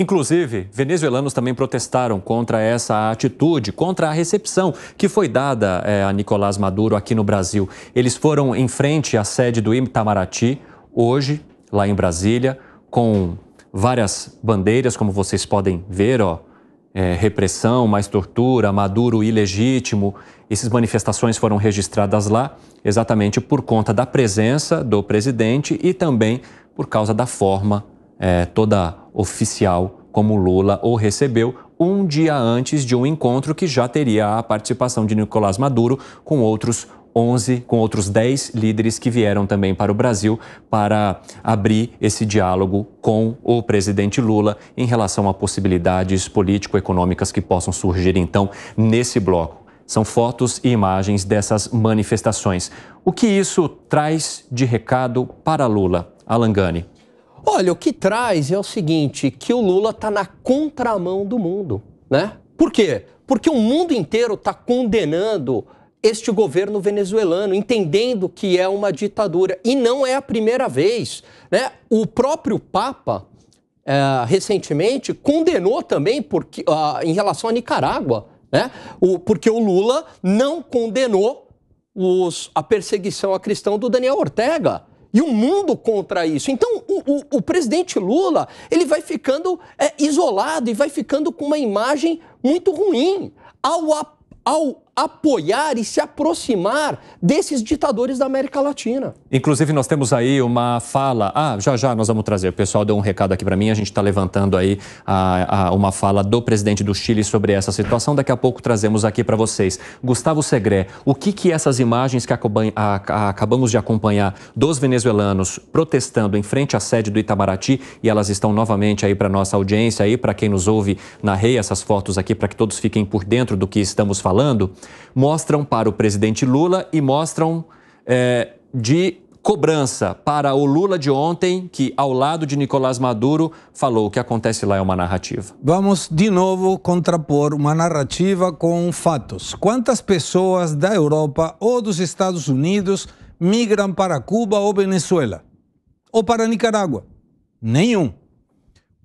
Inclusive, venezuelanos também protestaram contra essa atitude, contra a recepção que foi dada é, a Nicolás Maduro aqui no Brasil. Eles foram em frente à sede do Itamaraty, hoje, lá em Brasília, com várias bandeiras, como vocês podem ver, ó. É, repressão, mais tortura, Maduro ilegítimo. Essas manifestações foram registradas lá exatamente por conta da presença do presidente e também por causa da forma é, toda oficial como Lula o recebeu um dia antes de um encontro que já teria a participação de Nicolás Maduro com outros 11, com outros 10 líderes que vieram também para o Brasil para abrir esse diálogo com o presidente Lula em relação a possibilidades político-econômicas que possam surgir então nesse bloco. São fotos e imagens dessas manifestações. O que isso traz de recado para Lula? Alangani. Olha, o que traz é o seguinte, que o Lula está na contramão do mundo, né? Por quê? Porque o mundo inteiro está condenando este governo venezuelano, entendendo que é uma ditadura. E não é a primeira vez. Né? O próprio Papa, é, recentemente, condenou também porque, uh, em relação à Nicarágua, né? o, porque o Lula não condenou os, a perseguição a cristão do Daniel Ortega e o mundo contra isso. Então, o, o, o presidente Lula ele vai ficando é, isolado e vai ficando com uma imagem muito ruim ao, ao apoiar e se aproximar desses ditadores da América Latina. Inclusive, nós temos aí uma fala. Ah, já já nós vamos trazer. O pessoal deu um recado aqui para mim. A gente está levantando aí a, a, uma fala do presidente do Chile sobre essa situação. Daqui a pouco trazemos aqui para vocês. Gustavo Segré, o que, que essas imagens que a, acabamos de acompanhar dos venezuelanos protestando em frente à sede do Itamaraty, e elas estão novamente aí para nossa audiência, aí para quem nos ouve na rei, essas fotos aqui, para que todos fiquem por dentro do que estamos falando mostram para o presidente Lula e mostram é, de cobrança para o Lula de ontem, que ao lado de Nicolás Maduro falou o que acontece lá é uma narrativa. Vamos de novo contrapor uma narrativa com fatos. Quantas pessoas da Europa ou dos Estados Unidos migram para Cuba ou Venezuela? Ou para Nicarágua? Nenhum.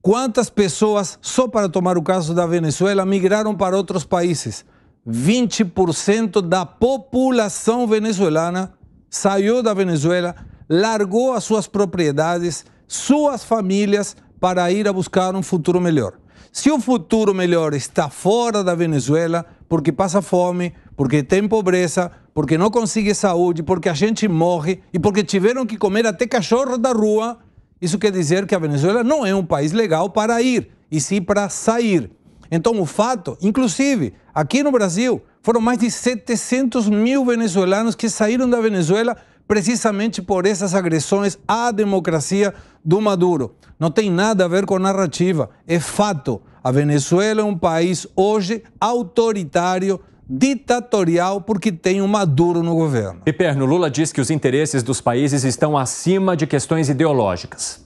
Quantas pessoas, só para tomar o caso da Venezuela, migraram para outros países? 20% da população venezuelana saiu da Venezuela, largou as suas propriedades, suas famílias para ir a buscar um futuro melhor. Se o futuro melhor está fora da Venezuela, porque passa fome, porque tem pobreza, porque não consegue saúde, porque a gente morre e porque tiveram que comer até cachorro da rua, isso quer dizer que a Venezuela não é um país legal para ir, e sim para sair. Então, o fato, inclusive, aqui no Brasil, foram mais de 700 mil venezuelanos que saíram da Venezuela precisamente por essas agressões à democracia do Maduro. Não tem nada a ver com narrativa, é fato. A Venezuela é um país hoje autoritário, ditatorial porque tem um Maduro no governo. Piperno, Lula diz que os interesses dos países estão acima de questões ideológicas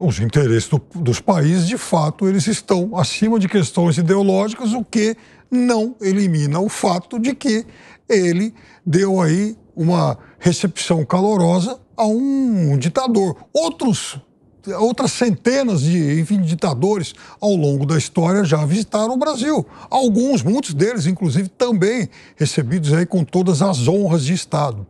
os interesses do, dos países, de fato, eles estão acima de questões ideológicas, o que não elimina o fato de que ele deu aí uma recepção calorosa a um ditador. Outros, outras centenas de enfim, ditadores ao longo da história já visitaram o Brasil. Alguns, muitos deles, inclusive, também recebidos aí com todas as honras de Estado.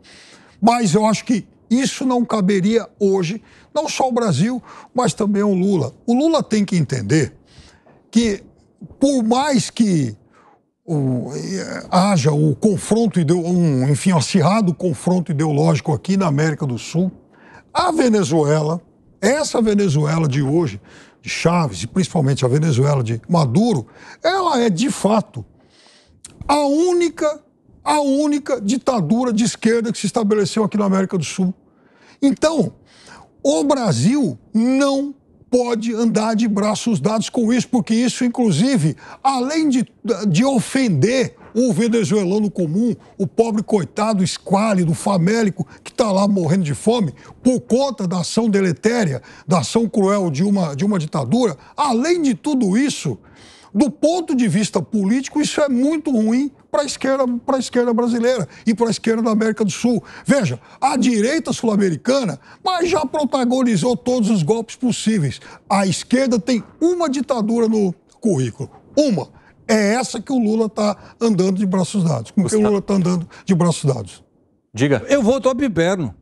Mas eu acho que isso não caberia hoje, não só ao Brasil, mas também ao Lula. O Lula tem que entender que, por mais que o, eh, haja o confronto, um, enfim, um acirrado confronto ideológico aqui na América do Sul, a Venezuela, essa Venezuela de hoje, de Chaves, e principalmente a Venezuela de Maduro, ela é de fato a única a única ditadura de esquerda que se estabeleceu aqui na América do Sul. Então, o Brasil não pode andar de braços dados com isso, porque isso, inclusive, além de, de ofender o venezuelano comum, o pobre coitado esquálido, famélico, que está lá morrendo de fome, por conta da ação deletéria, da ação cruel de uma, de uma ditadura, além de tudo isso, do ponto de vista político, isso é muito ruim para a esquerda, esquerda brasileira e para a esquerda da América do Sul. Veja, a direita sul-americana, mas já protagonizou todos os golpes possíveis. A esquerda tem uma ditadura no currículo. Uma. É essa que o Lula está andando de braços dados. Como que o Lula está andando de braços dados? Diga. Eu voto a Piperno.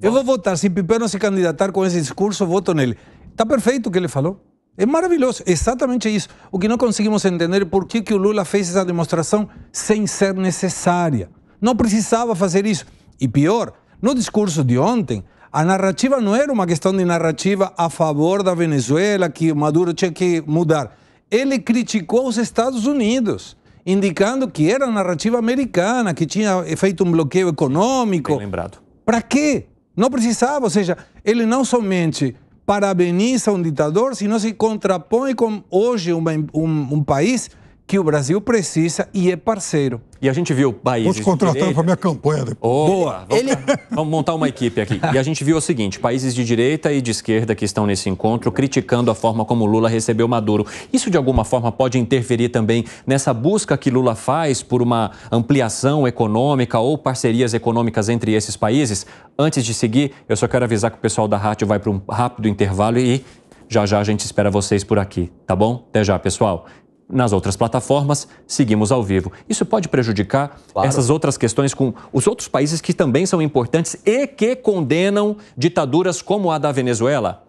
Eu vou votar. Se Piperno se candidatar com esse discurso, eu voto nele. Está perfeito o que ele falou. É maravilhoso, exatamente isso. O que não conseguimos entender é por que, que o Lula fez essa demonstração sem ser necessária. Não precisava fazer isso. E pior, no discurso de ontem, a narrativa não era uma questão de narrativa a favor da Venezuela, que Maduro tinha que mudar. Ele criticou os Estados Unidos, indicando que era a narrativa americana, que tinha feito um bloqueio econômico. Bem lembrado. Para quê? Não precisava. Ou seja, ele não somente parabeniza um ditador, se não se contrapõe com hoje uma, um, um país que o Brasil precisa e é parceiro. E a gente viu países. Vou te contratar para minha campanha depois. Oh, Boa! Vamos, ele... vamos montar uma equipe aqui. E a gente viu o seguinte: países de direita e de esquerda que estão nesse encontro criticando a forma como Lula recebeu Maduro. Isso, de alguma forma, pode interferir também nessa busca que Lula faz por uma ampliação econômica ou parcerias econômicas entre esses países? Antes de seguir, eu só quero avisar que o pessoal da rádio vai para um rápido intervalo e já já a gente espera vocês por aqui, tá bom? Até já, pessoal nas outras plataformas, seguimos ao vivo. Isso pode prejudicar claro. essas outras questões com os outros países que também são importantes e que condenam ditaduras como a da Venezuela?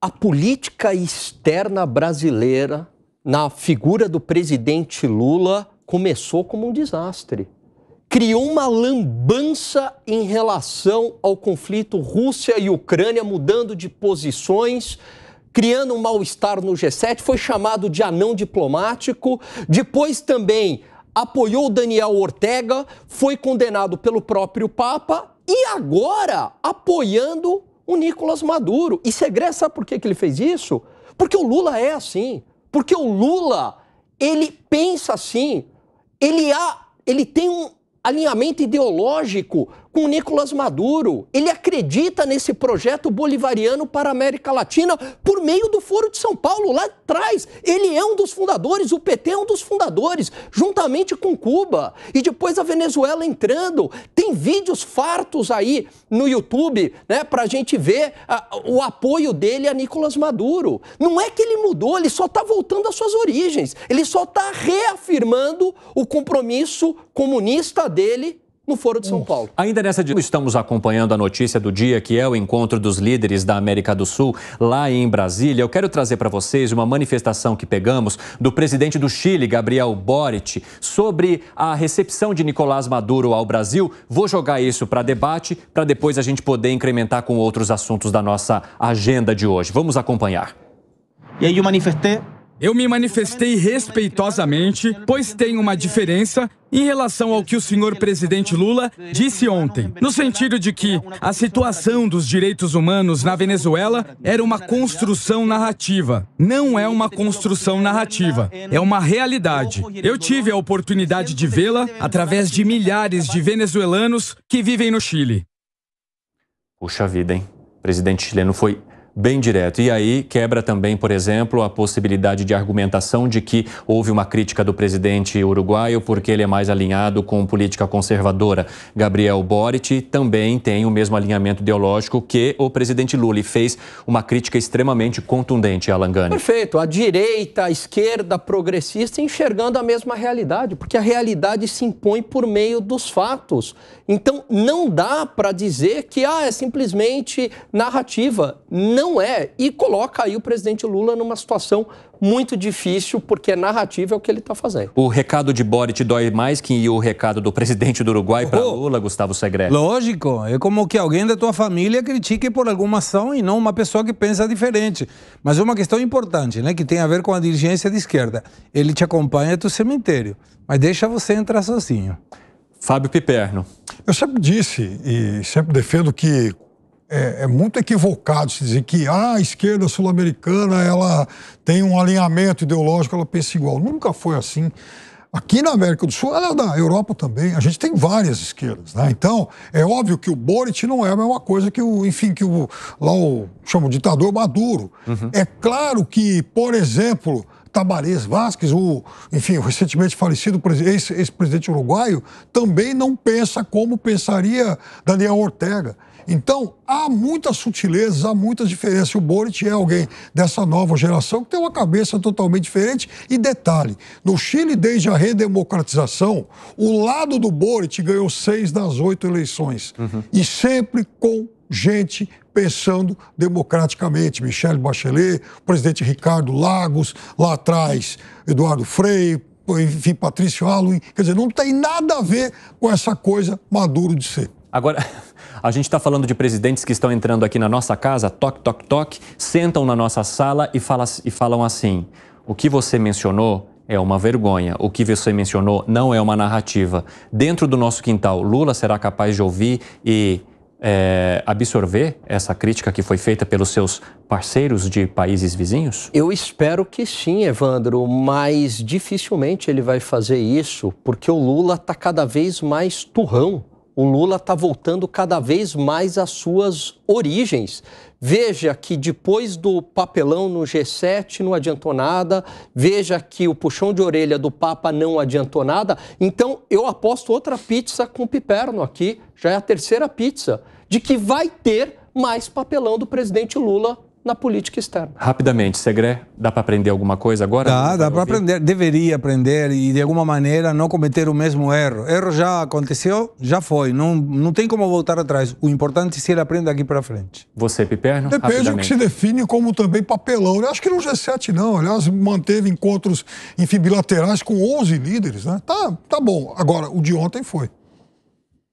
A política externa brasileira, na figura do presidente Lula, começou como um desastre. Criou uma lambança em relação ao conflito Rússia e Ucrânia, mudando de posições criando um mal-estar no G7, foi chamado de anão diplomático, depois também apoiou Daniel Ortega, foi condenado pelo próprio Papa e agora apoiando o Nicolas Maduro. E segredo, sabe por que, que ele fez isso? Porque o Lula é assim. Porque o Lula, ele pensa assim. Ele, há, ele tem um alinhamento ideológico com Nicolás Maduro. Ele acredita nesse projeto bolivariano para a América Latina por meio do Foro de São Paulo, lá atrás. Ele é um dos fundadores, o PT é um dos fundadores, juntamente com Cuba. E depois a Venezuela entrando. Tem vídeos fartos aí no YouTube, né, para a gente ver o apoio dele a Nicolás Maduro. Não é que ele mudou, ele só está voltando às suas origens. Ele só está reafirmando o compromisso comunista dele no Foro de São Paulo. Ainda nessa dia, estamos acompanhando a notícia do dia, que é o encontro dos líderes da América do Sul lá em Brasília. Eu quero trazer para vocês uma manifestação que pegamos do presidente do Chile, Gabriel Boric, sobre a recepção de Nicolás Maduro ao Brasil. Vou jogar isso para debate, para depois a gente poder incrementar com outros assuntos da nossa agenda de hoje. Vamos acompanhar. E aí eu manifestei eu me manifestei respeitosamente, pois tem uma diferença em relação ao que o senhor presidente Lula disse ontem, no sentido de que a situação dos direitos humanos na Venezuela era uma construção narrativa. Não é uma construção narrativa, é uma realidade. Eu tive a oportunidade de vê-la através de milhares de venezuelanos que vivem no Chile. Puxa vida, hein? O presidente chileno foi bem direto. E aí quebra também, por exemplo, a possibilidade de argumentação de que houve uma crítica do presidente uruguaio porque ele é mais alinhado com política conservadora. Gabriel Boric também tem o mesmo alinhamento ideológico que o presidente Lula e fez uma crítica extremamente contundente a Langani. Perfeito. A direita, a esquerda, progressista enxergando a mesma realidade, porque a realidade se impõe por meio dos fatos. Então não dá para dizer que ah, é simplesmente narrativa. Não não é e coloca aí o presidente Lula numa situação muito difícil, porque é narrativa é o que ele está fazendo. O recado de Boric dói mais que o recado do presidente do Uruguai para Lula, Gustavo Segre. Lógico, é como que alguém da tua família critique por alguma ação e não uma pessoa que pensa diferente. Mas uma questão importante, né, que tem a ver com a dirigência de esquerda. Ele te acompanha do cemitério, mas deixa você entrar sozinho. Fábio Piperno. Eu sempre disse e sempre defendo que é, é, muito equivocado se dizer que ah, a esquerda sul-americana ela tem um alinhamento ideológico, ela pensa igual. Nunca foi assim. Aqui na América do Sul, na é Europa também, a gente tem várias esquerdas, né? Então, é óbvio que o Boric não é a mesma coisa que o, enfim, que o, lá o, chama o ditador Maduro. Uhum. É claro que, por exemplo, Tabarés Vasquez, o, enfim, o recentemente falecido ex-presidente uruguaio, também não pensa como pensaria Daniel Ortega. Então, há muitas sutilezas, há muitas diferenças. O Boric é alguém dessa nova geração que tem uma cabeça totalmente diferente. E detalhe: no Chile, desde a redemocratização, o lado do Boric ganhou seis das oito eleições. Uhum. E sempre com gente pensando democraticamente. Michel Bachelet, presidente Ricardo Lagos, lá atrás, Eduardo Frei, enfim, Patrício Halloween, Quer dizer, não tem nada a ver com essa coisa maduro de ser. Agora. A gente está falando de presidentes que estão entrando aqui na nossa casa, toque, toque, toque, sentam na nossa sala e, fala, e falam assim: o que você mencionou é uma vergonha. O que você mencionou não é uma narrativa. Dentro do nosso quintal, Lula será capaz de ouvir e é, absorver essa crítica que foi feita pelos seus parceiros de países vizinhos? Eu espero que sim, Evandro, mas dificilmente ele vai fazer isso, porque o Lula está cada vez mais turrão o Lula está voltando cada vez mais às suas origens. Veja que depois do papelão no G7 não adiantou nada, veja que o puxão de orelha do Papa não adiantou nada. Então eu aposto outra pizza com piperno aqui, já é a terceira pizza, de que vai ter mais papelão do presidente Lula na política externa. Rapidamente, Segré, dá para aprender alguma coisa agora? Dá, dá para aprender, deveria aprender e de alguma maneira não cometer o mesmo erro. Erro já aconteceu, já foi, não, não tem como voltar atrás. O importante é se ele aprende daqui para frente. Você, Piperno, Depende do que se define como também papelão. Eu né? acho que no é G7 não, aliás, manteve encontros enfim, bilaterais com 11 líderes, né? Tá, tá bom. Agora, o de ontem foi.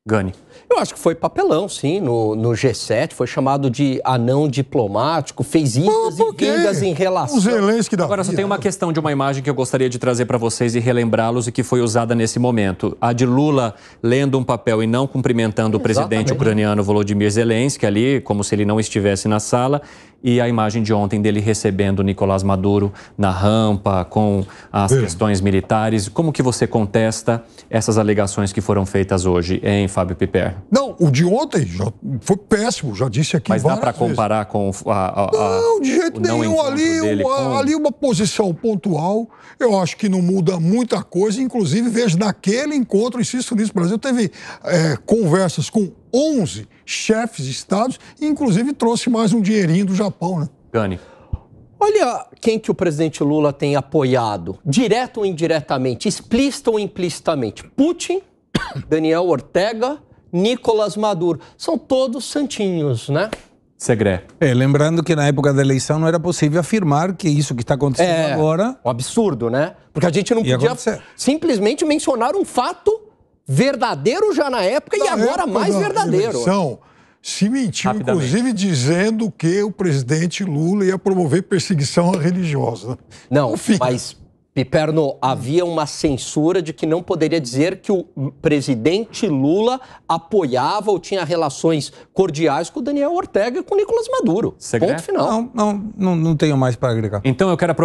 Gani? Eu acho que foi papelão, sim, no, no G7, foi chamado de anão diplomático, fez idas e vindas em relação... Zelensky da Agora, só tem uma questão de uma imagem que eu gostaria de trazer para vocês e relembrá-los e que foi usada nesse momento. A de Lula lendo um papel e não cumprimentando Exatamente. o presidente ucraniano Volodymyr Zelensky ali, como se ele não estivesse na sala, e a imagem de ontem dele recebendo Nicolás Maduro na rampa, com as questões militares. Como que você contesta essas alegações que foram feitas hoje em Fábio Piper? Não, o de ontem já foi péssimo, já disse aqui Mas dá para comparar com a, a, Não, de jeito nenhum. Ali, com... ali uma posição pontual, eu acho que não muda muita coisa. Inclusive, vejo naquele encontro, insisto nisso, o Brasil teve é, conversas com 11 chefes de estados, inclusive trouxe mais um dinheirinho do Japão, né? Gani. Olha quem que o presidente Lula tem apoiado, direto ou indiretamente, explícito ou implicitamente. Putin Daniel Ortega, Nicolas Maduro. São todos santinhos, né? Segré. É, lembrando que na época da eleição não era possível afirmar que isso que está acontecendo é, agora. Um absurdo, né? Porque a gente não podia acontecer. simplesmente mencionar um fato verdadeiro já na época na e agora época mais verdadeiro. Eleição, se mentiu, inclusive dizendo que o presidente Lula ia promover perseguição religiosa. Não, não mas Piperno, havia uma censura de que não poderia dizer que o presidente Lula apoiava ou tinha relações cordiais com o Daniel Ortega e com o Nicolas Maduro. Segredo? Ponto final. Não, não, não, não tenho mais para agregar. Então eu quero